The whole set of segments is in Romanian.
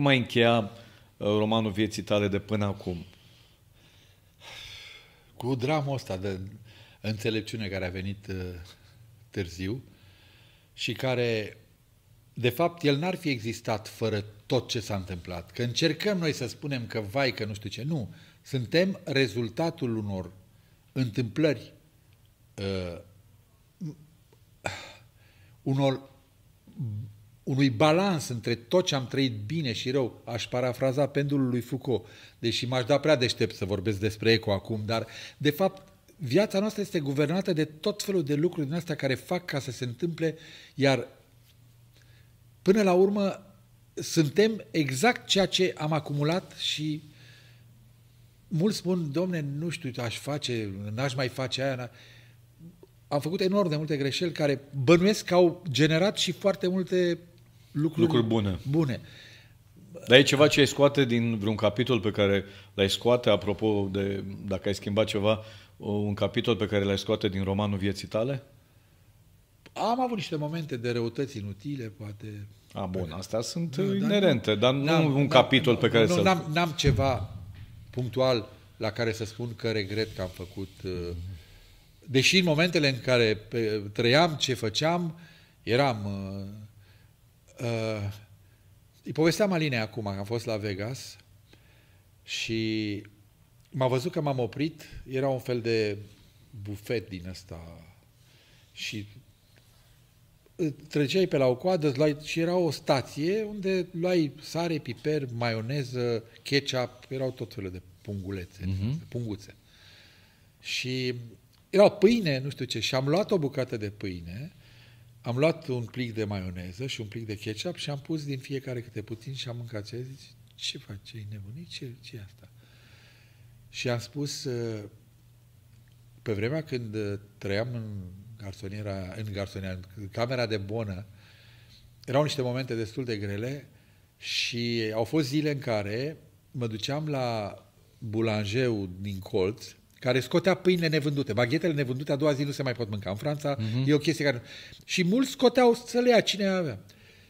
Cum ai încheia uh, romanul vieții tale de până acum? Cu dramul ăsta de înțelepciune care a venit uh, târziu și care, de fapt, el n-ar fi existat fără tot ce s-a întâmplat. Că încercăm noi să spunem că vai, că nu știu ce. Nu. Suntem rezultatul unor întâmplări, uh, unor unui balans între tot ce am trăit bine și rău, aș parafraza pendulul lui Foucault, deși m-aș da prea deștept să vorbesc despre eco acum, dar de fapt viața noastră este guvernată de tot felul de lucruri din astea care fac ca să se întâmple, iar până la urmă suntem exact ceea ce am acumulat și mulți spun, domne, nu știu, aș face, n-aș mai face aia, am făcut enorm de multe greșeli care bănuiesc că au generat și foarte multe lucruri, lucruri bune. bune. Dar e ceva ce ai scoate din vreun capitol pe care l-ai scoate, apropo de dacă ai schimbat ceva, un capitol pe care l-ai scoate din romanul vieții tale? Am avut niște momente de răutăți inutile, poate. A, bun, da. astea sunt nu, da, inerente, dar, nu, dar nu un capitol pe care nu, să-l... N-am, n-am ceva punctual la care să spun că regret că am făcut... Uh, deși în momentele în care trăiam ce făceam, eram uh, Uh, îi povesteam Aline acum, că am fost la Vegas și m-a văzut că m-am oprit, era un fel de bufet din ăsta și treceai pe la o coadă luai, și era o stație unde luai sare, piper, maioneză, ketchup, erau tot felul de pungulețe, uh-huh. punguțe. Și era pâine, nu știu ce, și am luat o bucată de pâine am luat un plic de maioneză și un plic de ketchup și am pus din fiecare câte puțin și am mâncat. ce a ce faci, e nebunit? Ce, ce asta? Și am spus, uh, pe vremea când uh, trăiam în garsoniera, în garsoniera, în camera de bonă, erau niște momente destul de grele și au fost zile în care mă duceam la bulangeu din colț care scotea pâine nevândute, baghetele nevândute, a doua zi nu se mai pot mânca. În Franța uh-huh. e o chestie care... Și mulți scoteau să le ia cine avea.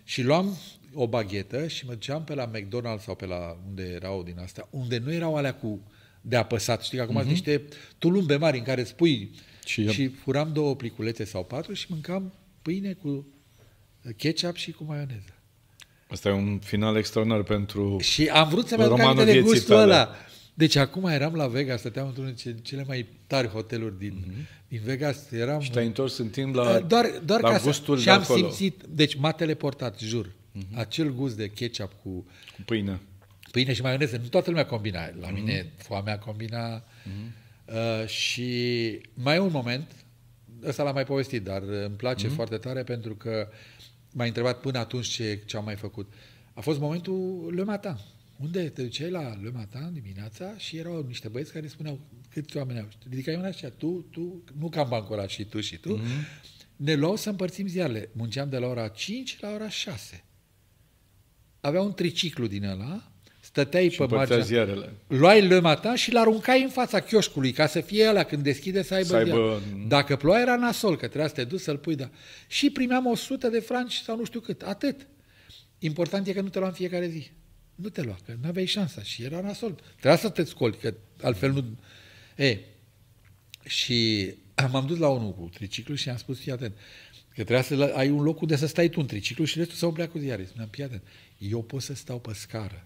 Și luam o baghetă și mergeam pe la McDonald's sau pe la unde erau din astea, unde nu erau alea cu de apăsat, știi, că acum uh-huh. sunt mhm. niște tulumbe mari în care spui și, și furam două pliculețe sau patru și mâncam pâine cu ketchup și cu maioneză. Asta e un final extraordinar pentru Și am vrut să-mi aduc de gustul tale. ăla. Deci acum eram la Vegas, stăteam într un dintre cele mai tari hoteluri din, mm-hmm. din Vegas. Eram, și te-ai întors în timp la, eh, doar, doar la gustul să, Și am acolo. simțit, deci m-a teleportat, jur. Mm-hmm. Acel gust de ketchup cu, cu pâine. Pâine și maioneză. Nu toată lumea combina. La mm-hmm. mine foamea combina. Mm-hmm. Uh, și mai un moment, ăsta l-am mai povestit, dar eh, îmi place mm-hmm. foarte tare pentru că m a întrebat până atunci ce, ce am mai făcut. A fost momentul lumea ta unde te duceai la Le Matin dimineața și erau niște băieți care spuneau câți oameni au. Ridicai mâna și tu, tu, nu cam bancora și tu și tu. Mm-hmm. Ne luau să împărțim ziarele. Munceam de la ora 5 la ora 6. Avea un triciclu din ăla, stăteai și pe marginea, ziarele. luai lumea ta și l-aruncai în fața chioșcului ca să fie ăla când deschide să aibă, să aibă... Dacă ploua era nasol, că trebuia să te duci să-l pui, da. Și primeam 100 de franci sau nu știu cât, atât. Important e că nu te luam fiecare zi nu te lua, că nu aveai șansa și era nasol. Trebuia să te scoli, că altfel nu... E, și m-am dus la unul cu triciclu și am spus, fii atent, că trebuia să ai un loc unde să stai tu în triciclu și restul să umplea cu ziare. Spuneam, fii atent, eu pot să stau pe scară.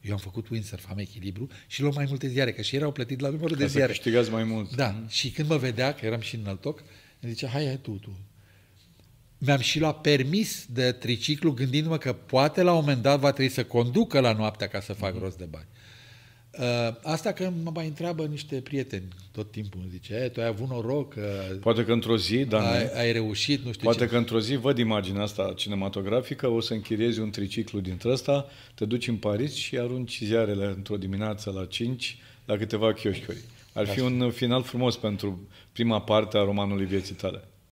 Eu am făcut windsurf, am echilibru și luam mai multe ziare, că și erau plătit la numărul Ca de ziare. Să câștigați mai mult. Da, mm. și când mă vedea, că eram și în altoc, îmi zicea, hai, hai tu, tu, mi-am și luat permis de triciclu gândindu-mă că poate la un moment dat va trebui să conducă la noaptea ca să fac mm-hmm. rost de bani. Uh, asta că mă mai întreabă niște prieteni tot timpul, îmi zice, e, tu ai avut noroc că Poate că într-o zi, da, ai, ai reușit, nu știu Poate ce. că într-o zi văd imaginea asta cinematografică, o să închiriezi un triciclu dintre ăsta, te duci în Paris și arunci ziarele într-o dimineață la 5 la câteva chioșcuri. Ar da, fi un final frumos pentru prima parte a romanului vieții tale.